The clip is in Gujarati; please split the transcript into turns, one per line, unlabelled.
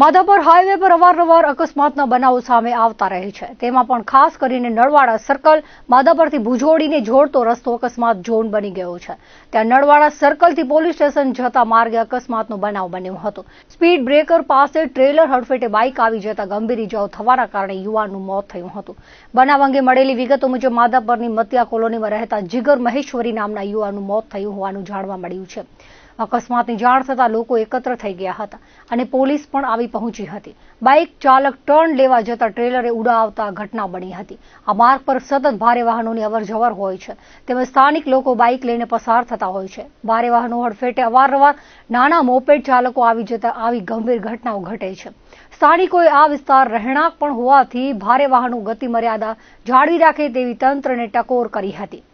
માધાપર હાઇવે પર અવારનવાર અકસ્માતના બનાવો સામે આવતા રહે છે તેમાં પણ ખાસ કરીને નળવાડા સર્કલ માધાપરથી ભુજોડીને જોડતો રસ્તો અકસ્માત ઝોન બની ગયો છે ત્યાં નળવાડા સર્કલથી પોલીસ સ્ટેશન જતા માર્ગે અકસ્માતનો બનાવ બન્યો હતો સ્પીડ બ્રેકર પાસે ટ્રેલર હડફેટે બાઇક આવી જતા ગંભીર ઇજાઓ થવાના કારણે યુવાનનું મોત થયું હતું બનાવ અંગે મળેલી વિગતો મુજબ માધાપરની મતિયા કોલોનીમાં રહેતા જીગર મહેશ્વરી નામના યુવાનનું મોત થયું હોવાનું જાણવા મળ્યું છે અકસ્માતની જાણ થતાં લોકો એકત્ર થઈ ગયા હતા અને પોલીસ પણ આવી પહોંચી હતી બાઇક ચાલક ટર્ન લેવા જતા ટ્રેલરે ઉડાવતા ઘટના બની હતી આ માર્ગ પર સતત ભારે વાહનોની અવરજવર હોય છે તેમજ સ્થાનિક લોકો બાઇક લઈને પસાર થતા હોય છે ભારે વાહનો હડફેટે અવારનવાર નાના મોપેડ ચાલકો આવી જતા આવી ગંભીર ઘટનાઓ ઘટે છે સ્થાનિકોએ આ વિસ્તાર રહેણાંક પણ હોવાથી ભારે વાહનો ગતિ મર્યાદા જાળવી રાખે તેવી તંત્રને ટકોર કરી હતી